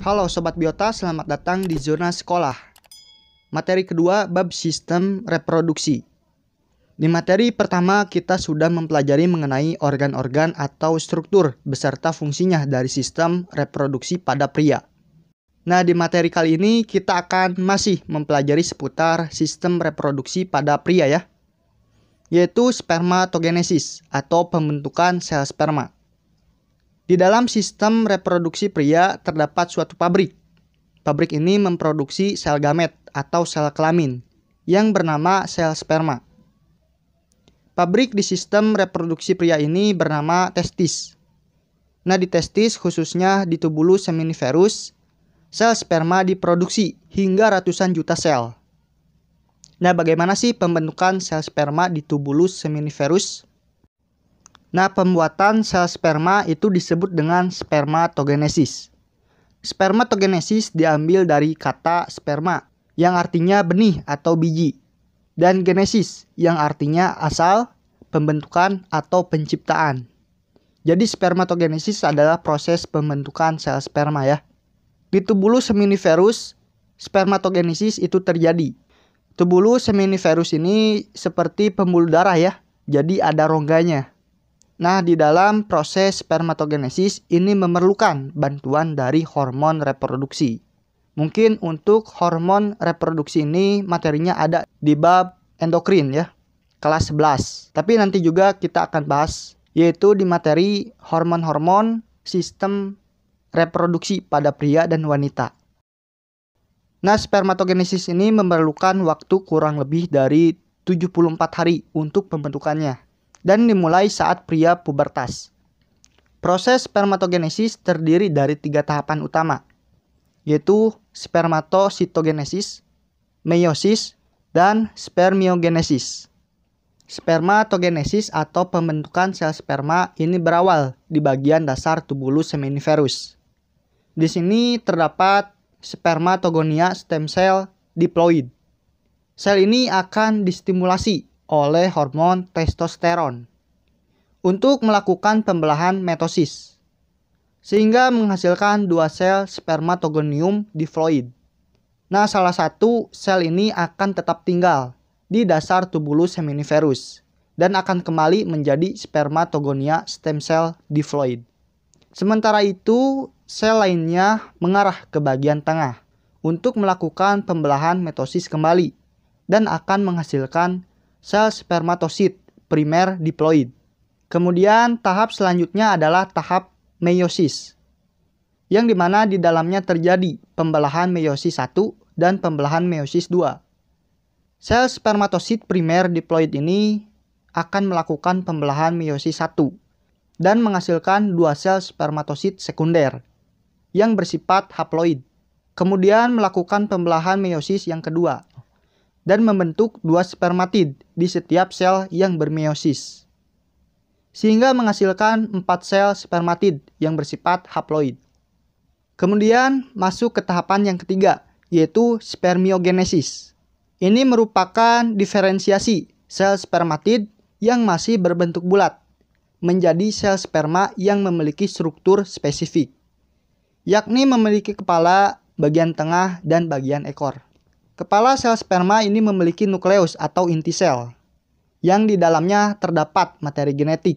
Halo Sobat Biota, selamat datang di Zona Sekolah. Materi kedua, bab sistem reproduksi. Di materi pertama, kita sudah mempelajari mengenai organ-organ atau struktur beserta fungsinya dari sistem reproduksi pada pria. Nah, di materi kali ini kita akan masih mempelajari seputar sistem reproduksi pada pria ya, yaitu spermatogenesis atau pembentukan sel sperma. Di dalam sistem reproduksi pria terdapat suatu pabrik. Pabrik ini memproduksi sel gamet atau sel kelamin yang bernama sel sperma. Pabrik di sistem reproduksi pria ini bernama testis. Nah, di testis khususnya di tubulus seminiferus, sel sperma diproduksi hingga ratusan juta sel. Nah, bagaimana sih pembentukan sel sperma di tubulus seminiferus? Nah, pembuatan sel sperma itu disebut dengan spermatogenesis. Spermatogenesis diambil dari kata sperma yang artinya benih atau biji dan genesis yang artinya asal, pembentukan atau penciptaan. Jadi spermatogenesis adalah proses pembentukan sel sperma ya. Di tubulus seminiferus, spermatogenesis itu terjadi. Tubulus seminiferus ini seperti pembuluh darah ya, jadi ada rongganya. Nah, di dalam proses spermatogenesis ini memerlukan bantuan dari hormon reproduksi. Mungkin untuk hormon reproduksi ini materinya ada di bab endokrin ya, kelas 11. Tapi nanti juga kita akan bahas yaitu di materi hormon-hormon sistem reproduksi pada pria dan wanita. Nah, spermatogenesis ini memerlukan waktu kurang lebih dari 74 hari untuk pembentukannya dan dimulai saat pria pubertas. Proses spermatogenesis terdiri dari tiga tahapan utama, yaitu spermatositogenesis, meiosis, dan spermiogenesis. Spermatogenesis atau pembentukan sel sperma ini berawal di bagian dasar tubulus seminiferus. Di sini terdapat spermatogonia stem cell diploid. Sel ini akan distimulasi oleh hormon testosteron untuk melakukan pembelahan metosis sehingga menghasilkan dua sel spermatogonium diploid. Nah, salah satu sel ini akan tetap tinggal di dasar tubulus seminiferus dan akan kembali menjadi spermatogonia stem cell diploid. Sementara itu, sel lainnya mengarah ke bagian tengah untuk melakukan pembelahan metosis kembali dan akan menghasilkan sel spermatosit primer diploid. Kemudian tahap selanjutnya adalah tahap meiosis, yang dimana di dalamnya terjadi pembelahan meiosis 1 dan pembelahan meiosis 2. Sel spermatosit primer diploid ini akan melakukan pembelahan meiosis 1 dan menghasilkan dua sel spermatosit sekunder yang bersifat haploid. Kemudian melakukan pembelahan meiosis yang kedua dan membentuk dua spermatid di setiap sel yang bermeiosis. Sehingga menghasilkan empat sel spermatid yang bersifat haploid. Kemudian masuk ke tahapan yang ketiga, yaitu spermiogenesis. Ini merupakan diferensiasi sel spermatid yang masih berbentuk bulat menjadi sel sperma yang memiliki struktur spesifik, yakni memiliki kepala, bagian tengah, dan bagian ekor. Kepala sel sperma ini memiliki nukleus atau inti sel yang di dalamnya terdapat materi genetik.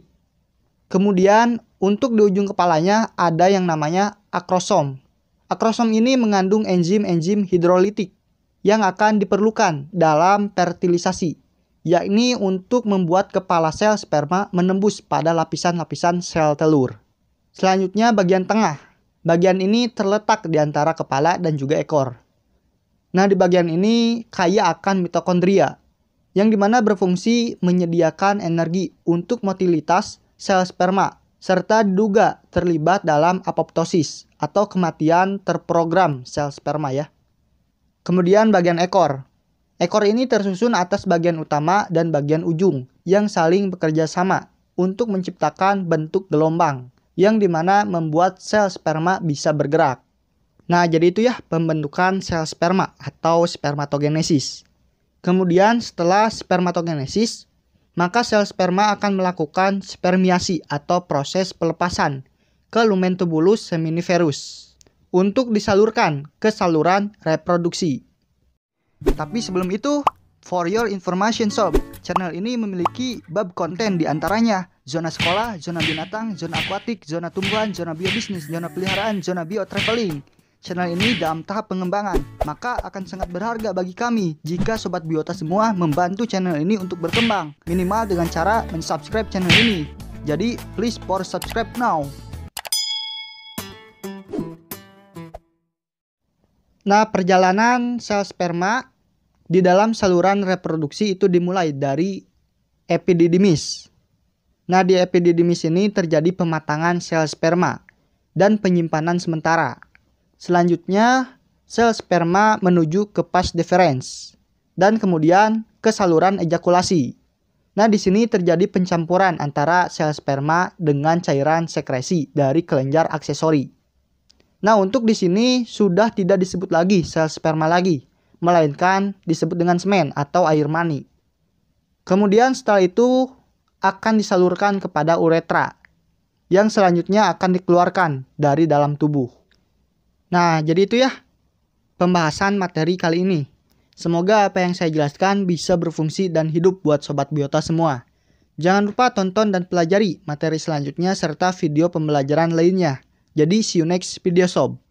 Kemudian untuk di ujung kepalanya ada yang namanya akrosom. Akrosom ini mengandung enzim-enzim hidrolitik yang akan diperlukan dalam fertilisasi, yakni untuk membuat kepala sel sperma menembus pada lapisan-lapisan sel telur. Selanjutnya bagian tengah. Bagian ini terletak di antara kepala dan juga ekor. Nah, di bagian ini kaya akan mitokondria, yang dimana berfungsi menyediakan energi untuk motilitas sel sperma, serta duga terlibat dalam apoptosis atau kematian terprogram sel sperma ya. Kemudian bagian ekor. Ekor ini tersusun atas bagian utama dan bagian ujung yang saling bekerja sama untuk menciptakan bentuk gelombang yang dimana membuat sel sperma bisa bergerak. Nah, jadi itu ya pembentukan sel sperma atau spermatogenesis. Kemudian setelah spermatogenesis, maka sel sperma akan melakukan spermiasi atau proses pelepasan ke lumen tubulus seminiferus untuk disalurkan ke saluran reproduksi. Tapi sebelum itu, for your information sob, channel ini memiliki bab konten diantaranya zona sekolah, zona binatang, zona akuatik, zona tumbuhan, zona biobisnis, zona peliharaan, zona bio traveling. Channel ini dalam tahap pengembangan, maka akan sangat berharga bagi kami jika sobat biota semua membantu channel ini untuk berkembang, minimal dengan cara mensubscribe channel ini. Jadi, please for subscribe now. Nah, perjalanan sel sperma di dalam saluran reproduksi itu dimulai dari epididymis. Nah, di epididymis ini terjadi pematangan sel sperma dan penyimpanan sementara. Selanjutnya, sel sperma menuju ke pas deferens dan kemudian ke saluran ejakulasi. Nah, di sini terjadi pencampuran antara sel sperma dengan cairan sekresi dari kelenjar aksesori. Nah, untuk di sini sudah tidak disebut lagi sel sperma lagi, melainkan disebut dengan semen atau air mani. Kemudian setelah itu akan disalurkan kepada uretra yang selanjutnya akan dikeluarkan dari dalam tubuh. Nah, jadi itu ya pembahasan materi kali ini. Semoga apa yang saya jelaskan bisa berfungsi dan hidup buat sobat biota semua. Jangan lupa tonton dan pelajari materi selanjutnya serta video pembelajaran lainnya. Jadi see you next video sob.